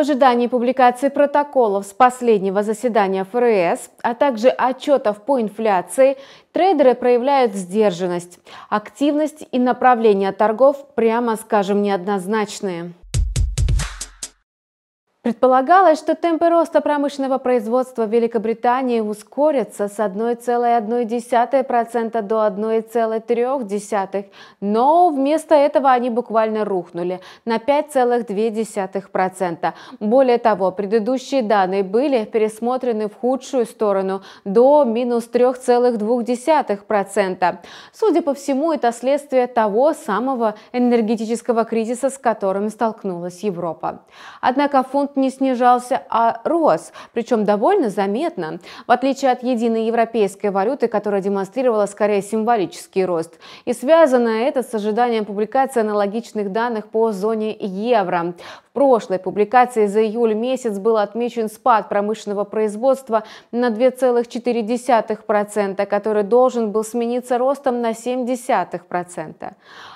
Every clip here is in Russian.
В ожидании публикации протоколов с последнего заседания ФРС, а также отчетов по инфляции, трейдеры проявляют сдержанность. Активность и направление торгов, прямо скажем, неоднозначные. Предполагалось, что темпы роста промышленного производства в Великобритании ускорятся с 1,1% до 1,3%, но вместо этого они буквально рухнули на 5,2%. Более того, предыдущие данные были пересмотрены в худшую сторону до минус 3,2%. Судя по всему, это следствие того самого энергетического кризиса, с которым столкнулась Европа. Однако фунт фунт не снижался, а рос, причем довольно заметно, в отличие от единой европейской валюты, которая демонстрировала скорее символический рост. И связано это с ожиданием публикации аналогичных данных по зоне евро. В в прошлой публикации за июль месяц был отмечен спад промышленного производства на 2,4%, который должен был смениться ростом на 0,7%.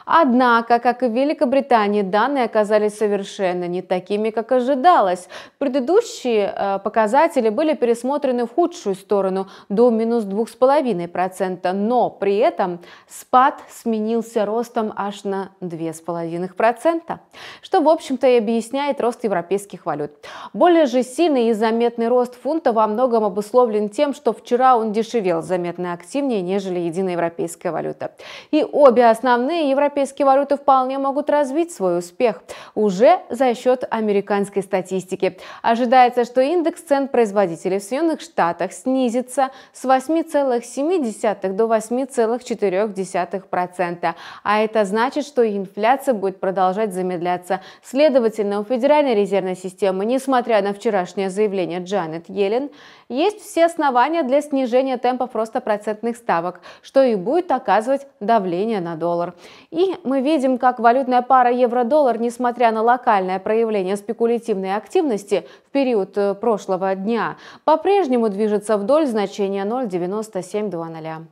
Однако, как и в Великобритании, данные оказались совершенно не такими, как ожидалось. Предыдущие э, показатели были пересмотрены в худшую сторону до минус 2,5%, но при этом спад сменился ростом аж на 2,5%, что, в общем-то, и объясняет объясняет рост европейских валют. Более же сильный и заметный рост фунта во многом обусловлен тем, что вчера он дешевел заметно активнее, нежели единая европейская валюта. И обе основные европейские валюты вполне могут развить свой успех уже за счет американской статистики. Ожидается, что индекс цен производителей в Соединенных Штатах снизится с 8,7 до 8,4%. А это значит, что инфляция будет продолжать замедляться. Следовательно, у Федеральной резервной системы, несмотря на вчерашнее заявление Джанет Йеллен, есть все основания для снижения темпов роста процентных ставок, что и будет оказывать давление на доллар. И мы видим, как валютная пара евро-доллар, несмотря на локальное проявление спекулятивной активности в период э, прошлого дня, по-прежнему движется вдоль значения 0,9720.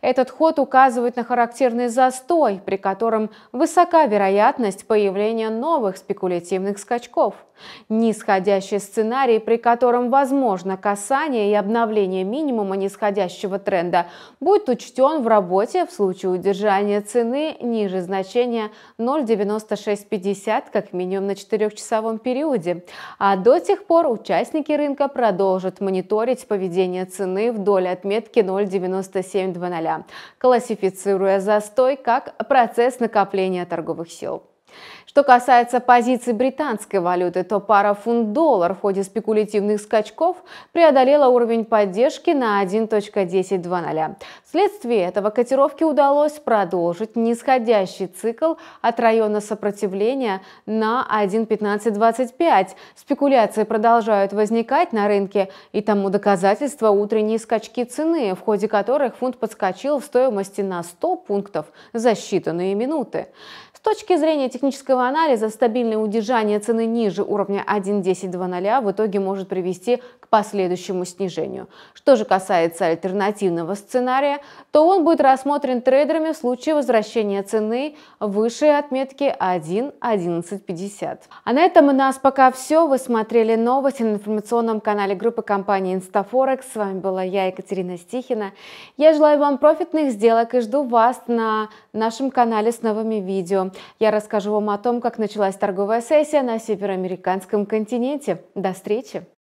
Этот ход указывает на характерный застой, при котором высока вероятность появления новых спекулятивных скачков. Нисходящий сценарий, при котором возможно касание и обновление минимума нисходящего тренда, будет учтен в работе в случае удержания цены ниже значения 0,9650 как минимум на 4-часовом периоде. А до тех пор участники рынка продолжат мониторить поведение цены вдоль отметки 0,9720 февраля, классифицируя застой как процесс накопления торговых сил. Что касается позиций британской валюты, то пара фунт-доллар в ходе спекулятивных скачков преодолела уровень поддержки на 1.1020. Вследствие этого котировки удалось продолжить нисходящий цикл от района сопротивления на 1.1525. Спекуляции продолжают возникать на рынке, и тому доказательство утренние скачки цены, в ходе которых фунт подскочил в стоимости на 100 пунктов за считанные минуты. С точки зрения технического анализа, стабильное удержание цены ниже уровня 1.10.00 в итоге может привести к последующему снижению. Что же касается альтернативного сценария, то он будет рассмотрен трейдерами в случае возвращения цены выше отметки 1.11.50. А на этом у нас пока все. Вы смотрели новости на информационном канале группы компании InstaForex. С вами была я, Екатерина Стихина. Я желаю вам профитных сделок и жду вас на нашем канале с новыми видео. Я расскажу вам о том, как началась торговая сессия на североамериканском континенте. До встречи!